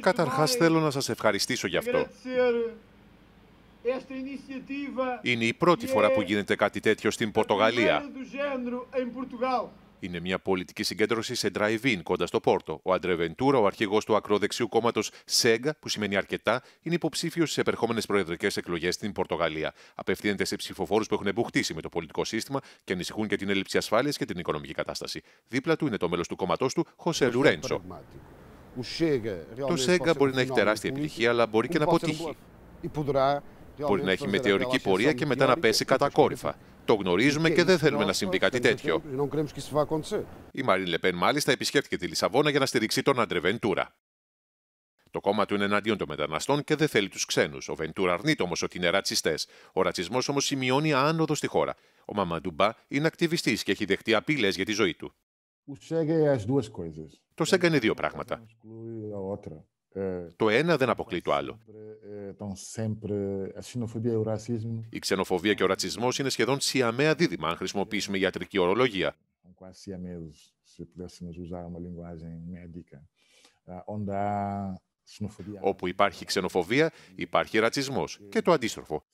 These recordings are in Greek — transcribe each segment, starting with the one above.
Καταρχάς θέλω να σας ευχαριστήσω γι' αυτό. Είναι η πρώτη φορά που γίνεται κάτι τέτοιο στην Πορτογαλία είναι μια πολιτική συγκέντρωση σε drive-in κοντά στο Πόρτο. Ο Αντρεβεντούρα, ο αρχηγός του ακροδεξιού κόμματος ΣΕΓΑ, που σημαίνει αρκετά, είναι υποψήφιος στις επερχόμενες προεδρικές εκλογές στην Πορτογαλία. Απευθύνεται σε ψηφοφόρους που έχουν εμποχτήσει με το πολιτικό σύστημα και ανησυχούν για την έλλειψη ασφάλειας και την οικονομική κατάσταση. Δίπλα του είναι το μέλος του κόμματός του, Χωσέ Λουρέντσο. Το ΣΕΓΑ μπορεί να έχει τεράστια επιτυχία, αλλά μπορεί και να αποτύχει. Μπορεί να έχει μετεωρική πορεία και μετά να πέσει κατακόρυφα. Το γνωρίζουμε και δεν θέλουμε να συμβεί κάτι τέτοιο. Η Μαρίν Λεπέν μάλιστα επισκέφθηκε τη Λισαβόνα για να στηρίξει τον Αντρε Βεντούρα. Το κόμμα του είναι εναντίον των μεταναστών και δεν θέλει τους ξένους. Ο Βεντούρα αρνείται όμως ότι είναι ρατσιστές. Ο ρατσισμός όμως σημειώνει άνοδο στη χώρα. Ο Μαμαντουμπά είναι ακτιβιστής και έχει δεχτεί απειλές για τη ζωή του. Το Σέγκα είναι δύο πράγματα. Το ένα δεν αποκλεί το άλλο. Η ξενοφοβία και ο ρατσισμός είναι σχεδόν σιαμαία δίδυμα, αν χρησιμοποιήσουμε ιατρική ορολογία. Όπου υπάρχει ξενοφοβία, υπάρχει ρατσισμός και το αντίστροφο.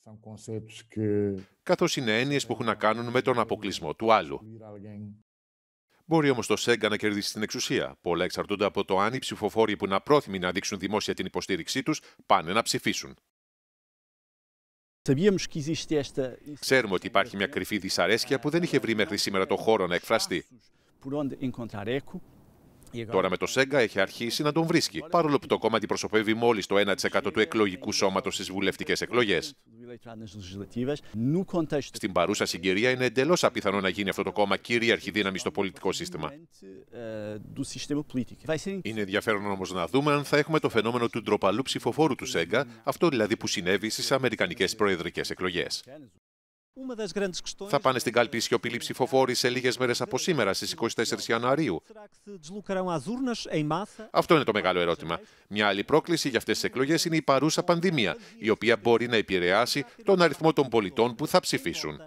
Καθώς είναι έννοιες που έχουν να κάνουν με τον αποκλεισμό του άλλου. Μπορεί όμως το σέγα να κερδίσει την εξουσία. Πολλά εξαρτούνται από το αν οι ψηφοφόροι που είναι απρόθυμοι να δείξουν δημόσια την υποστήριξή τους πάνε να ψηφίσουν. Ξέρουμε ότι υπάρχει μια κρυφή δυσαρέσκεια που δεν είχε βρει μέχρι σήμερα το χώρο να εκφραστεί. Τώρα με το ΣΕΓΚΑ έχει αρχίσει να τον βρίσκει, παρόλο που το κόμμα αντιπροσωπεύει μόλις το 1% του εκλογικού σώματος στις βουλευτικές εκλογές. Στην παρούσα συγκυρία είναι εντελώς απίθανο να γίνει αυτό το κόμμα κυρίαρχη δύναμη στο πολιτικό σύστημα. Ε, είναι ενδιαφέρον όμως να δούμε αν θα έχουμε το φαινόμενο του ντροπαλού ψηφοφόρου του ΣΕΓΚΑ, αυτό δηλαδή που συνέβη στις Αμερικανικές προεδρικές εκλογές. Θα πάνε στην κάλπη οι σιωπηλοί ψηφοφόροι σε λίγες μέρες από σήμερα, στις 24 Ιανουαρίου. Αυτό είναι το μεγάλο ερώτημα. Μια άλλη πρόκληση για αυτές τις εκλογές είναι η παρούσα πανδημία, η οποία μπορεί να επηρεάσει τον αριθμό των πολιτών που θα ψηφίσουν.